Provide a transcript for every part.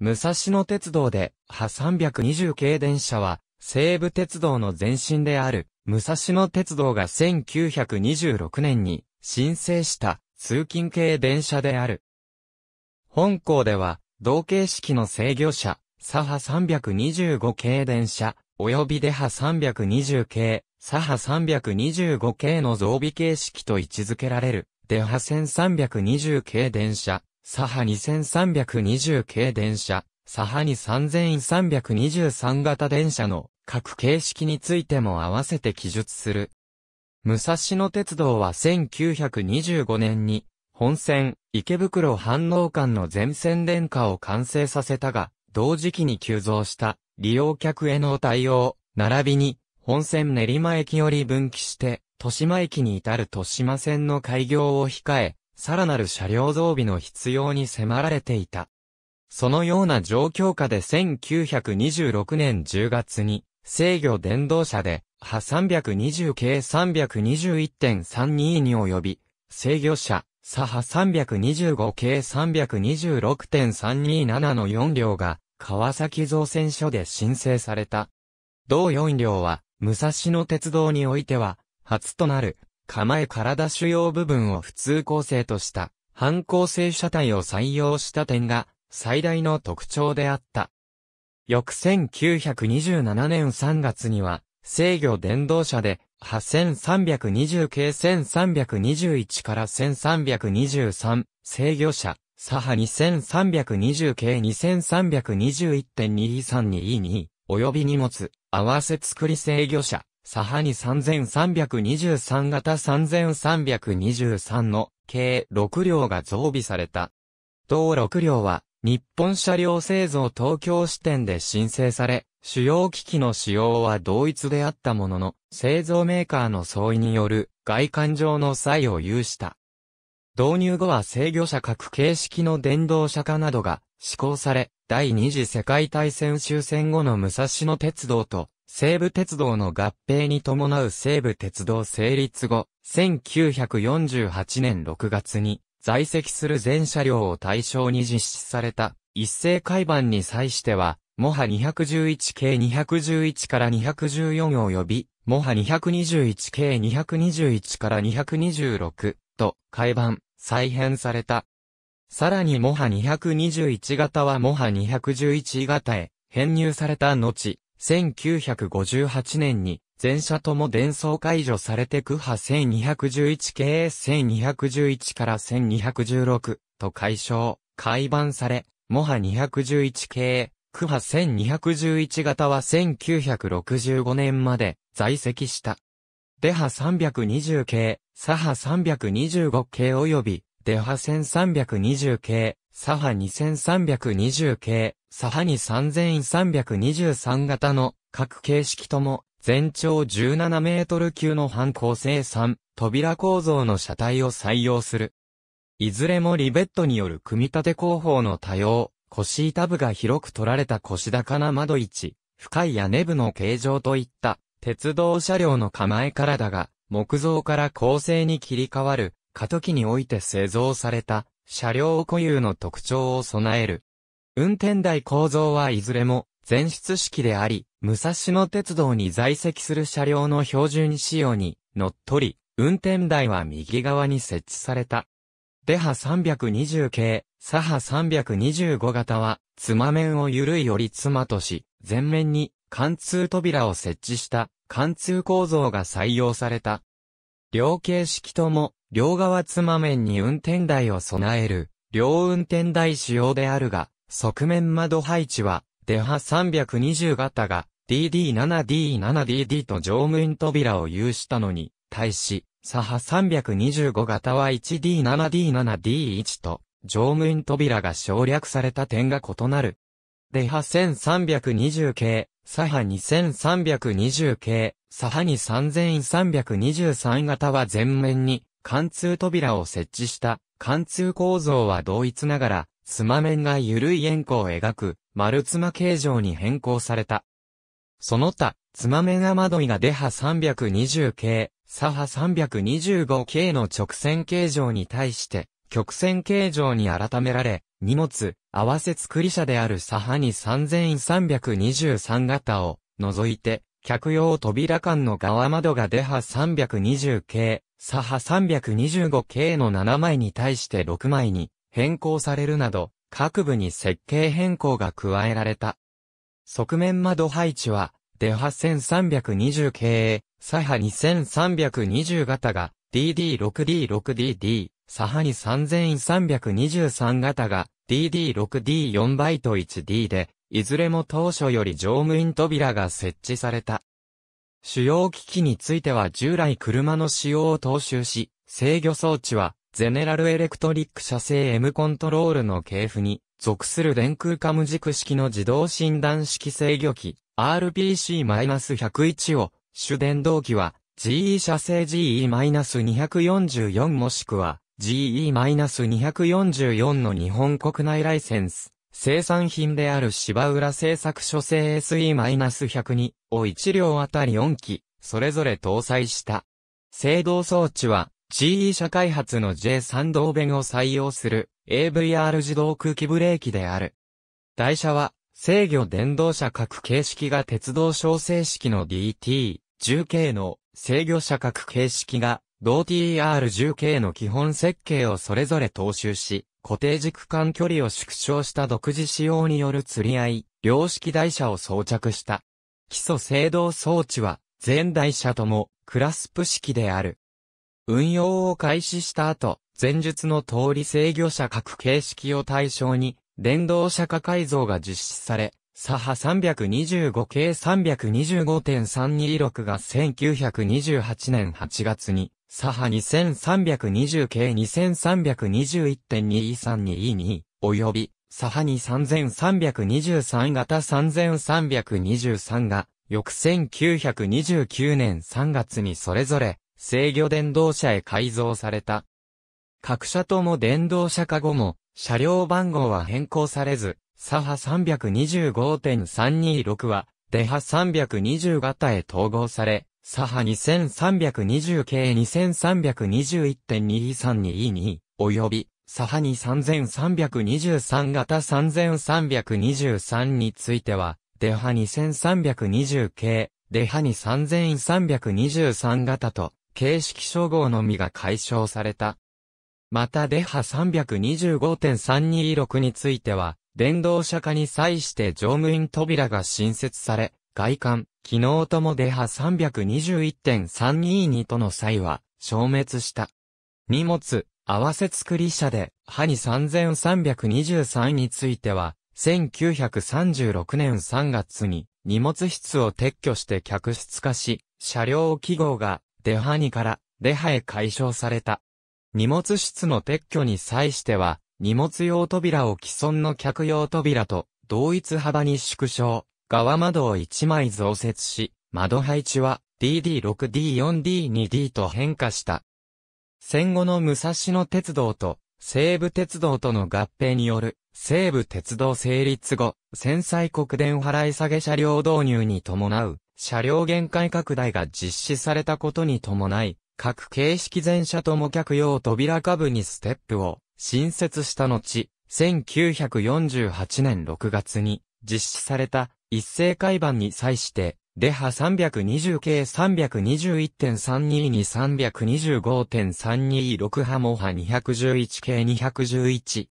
武蔵野鉄道で、波320系電車は、西武鉄道の前身である、武蔵野鉄道が1926年に申請した通勤系電車である。本校では、同形式の制御車、左波325系電車、及び出波320系、左波325系の増備形式と位置づけられる、出波1320系電車、サハ2320系電車、サハ2323型電車の各形式についても合わせて記述する。武蔵野鉄道は1925年に本線池袋反応間の全線電化を完成させたが、同時期に急増した利用客への対応、並びに本線練馬駅より分岐して、豊島駅に至る豊島線の開業を控え、さらなる車両増備の必要に迫られていた。そのような状況下で1926年10月に、制御電動車で、波320 k 321.32に及び、制御車、左波325 k 326.327の4両が、川崎造船所で申請された。同4両は、武蔵野鉄道においては、初となる、構え体主要部分を普通構成とした、反構成車体を採用した点が、最大の特徴であった。翌1927年3月には、制御電動車で、8320系1321から1323、制御車、左派2320系2321.23222、及び荷物、合わせ作り制御車、サハニ3323型3323の計6両が増備された。同6両は日本車両製造東京支店で申請され、主要機器の使用は同一であったものの、製造メーカーの相違による外観上の際を有した。導入後は制御車各形式の電動車化などが施行され、第二次世界大戦終戦後の武蔵野鉄道と西武鉄道の合併に伴う西武鉄道成立後、1948年6月に在籍する全車両を対象に実施された一斉改版に際しては、モハ211系211から214及び、モハ221系221から226と改版、再編された。さらにモハ221型はモハ211型へ編入された後、1958年に全車とも伝送解除されて区波1211系 S1211 から1216と解消、改版され、モハ211系、区波1211型は1965年まで在籍した。デハ320系、サハ325系及びデハ1320系、サハ2320系、サハ2323型の各形式とも全長17メートル級の半構成3扉構造の車体を採用する。いずれもリベットによる組み立て工法の多様、腰板部が広く取られた腰高な窓位置、深い屋根部の形状といった鉄道車両の構えからだが、木造から構成に切り替わる過渡期において製造された車両固有の特徴を備える。運転台構造はいずれも全室式であり、武蔵野鉄道に在籍する車両の標準仕様にのっとり、運転台は右側に設置された。デハ320系、左波325型は、妻面を緩いより妻とし、前面に貫通扉を設置した貫通構造が採用された。両形式とも、両側つま面に運転台を備える、両運転台仕様であるが、側面窓配置は、デハ320型が、DD7D7DD と乗務員扉を有したのに、対し、左派325型は 1D7D7D1 と、乗務員扉が省略された点が異なる。デハ1320系、左派2320系、サハニ3323型は前面に貫通扉を設置した貫通構造は同一ながら、つま面が緩い円弧を描く丸つま形状に変更された。その他、つまめがどいがデ波320系、サハ325系の直線形状に対して、曲線形状に改められ、荷物、合わせ作り車であるサハに3323型を、除いて、客用扉間の側窓が出波320系、左波325系の7枚に対して6枚に変更されるなど、各部に設計変更が加えられた。側面窓配置は、出波1320系、左波2320型が DD6D6DD、左波に3323型が DD6D4 バイト 1D で、いずれも当初より乗務員扉が設置された。主要機器については従来車の使用を踏襲し、制御装置は、ゼネラルエレクトリック社製 M コントロールの系譜に属する電空カ無軸式の自動診断式制御機 RPC-101 を、主電動機は GE 社製 GE-244 もしくは GE-244 の日本国内ライセンス生産品である芝浦製作所製 SE-102 を1両あたり4機、それぞれ搭載した。制動装置は、GE 社開発の J3 動弁を採用する AVR 自動空気ブレーキである。台車は、制御電動車各形式が鉄道小正式の DT、10 k の制御車各形式が同 TR10 k の基本設計をそれぞれ踏襲し、固定軸間距離を縮小した独自仕様による釣り合い、量式台車を装着した。基礎制動装置は、全台車とも、クラスプ式である。運用を開始した後、前述の通り制御車各形式を対象に、電動車化改造が実施され、左派325系325.326が1928年8月に左派2320 k 2 3 2 1 2 e 3 2 2および左派2 3323型3323が翌1929年3月にそれぞれ制御電動車へ改造された。各社とも電動車化後も車両番号は変更されず、左派325.326はデハ320型へ統合され、左派2320 k 2321.2E32E2 及び左派2 3323型3323については、デハ2320 k デハ2 3323型と、形式称号のみが解消された。またデハ325.326については、電動車化に際して乗務員扉が新設され、外観、機能ともデハ321.322との際は、消滅した。荷物、合わせ作り車で、ハニ3323については、1936年3月に、荷物室を撤去して客室化し、車両記号が、デハニから、デハへ解消された。荷物室の撤去に際しては、荷物用扉を既存の客用扉と同一幅に縮小、側窓を1枚増設し、窓配置は DD6D4D2D と変化した。戦後の武蔵野鉄道と西武鉄道との合併による西武鉄道成立後、戦災国電払い下げ車両導入に伴う車両限界拡大が実施されたことに伴い、各形式全車とも客用扉下部にステップを新設した後、1948年6月に実施された一斉海盤に際して、デハ320 k 321.322 325.326波モハ211 k 211。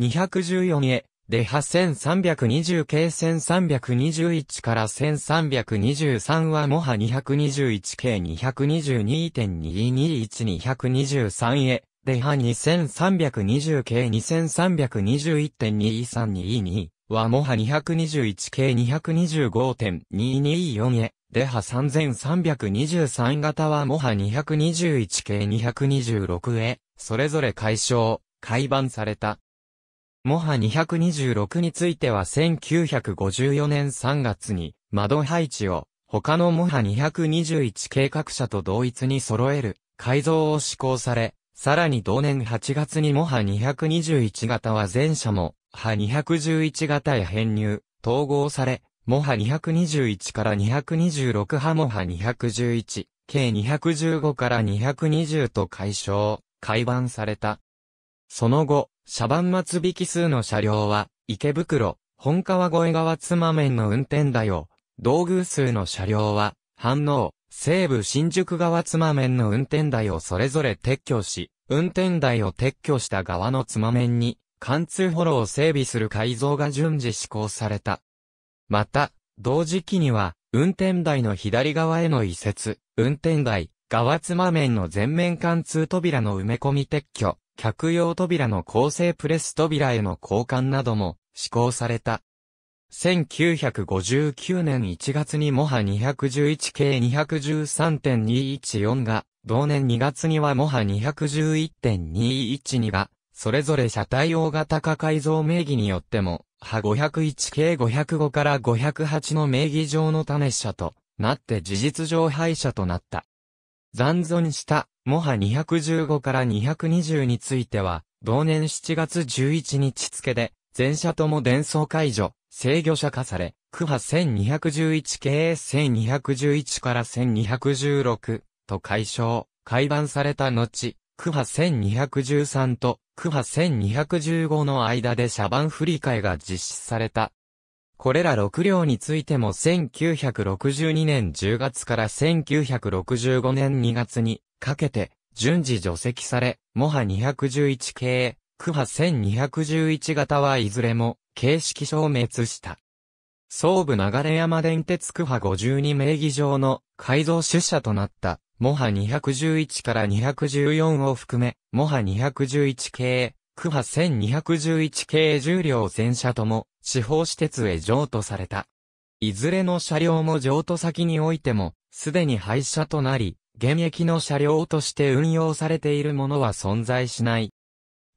214へ、デハ1320 k 1321から1323はモハ221 k 222.221223へ、デハ2320 k 2321.23222。はモハ 221K225.224 へ、デハ3323型はモハ 221K226 へ、それぞれ解消、改版された。モハ226については1954年3月に窓配置を他のモハ221計画者と同一に揃える改造を施行され、さらに同年8月にモハ221型は全車も派211型へ編入、統合され、モ波221から226派モ波211、計215から220と解消、改版された。その後、車番末引数の車両は、池袋、本川越川妻面の運転台を、道具数の車両は、反応、西部新宿側妻面の運転台をそれぞれ撤去し、運転台を撤去した側の妻面に、貫通ホロを整備する改造が順次施行された。また、同時期には、運転台の左側への移設、運転台、側妻面の全面貫通扉の埋め込み撤去、客用扉の構成プレス扉への交換なども施行された。1959年1月にモハ211系213.214が、同年2月にはモハ211.212がそれぞれ車体大型化改造名義によっても、派501系505から508の名義上の種車となって事実上廃車となった。残存したモハ215から220については、同年7月11日付で、全車とも伝送解除、制御車化され、区派1211系1211から1216と解消、改版された後、区派1213と区派1215の間で車番振り替えが実施された。これら6両についても1962年10月から1965年2月にかけて順次除籍され、モハ211系、区派1211型はいずれも形式消滅した。総武流山電鉄区派52名義上の改造出社となったモハ211から214を含め、モハ211系、クハ1211系10全車とも、司法施設へ譲渡された。いずれの車両も譲渡先においても、すでに廃車となり、現役の車両として運用されているものは存在しない。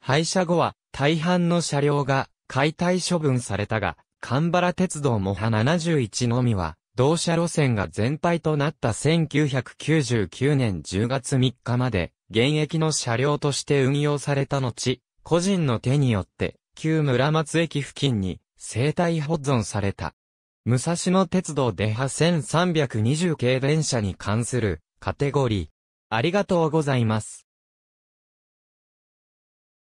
廃車後は、大半の車両が解体処分されたが、カンバラ鉄道モハ71のみは、同社路線が全廃となった1999年10月3日まで、現役の車両として運用された後、個人の手によって、旧村松駅付近に生態保存された。武蔵野鉄道で1 3 2 0系電車に関するカテゴリー。ありがとうございます。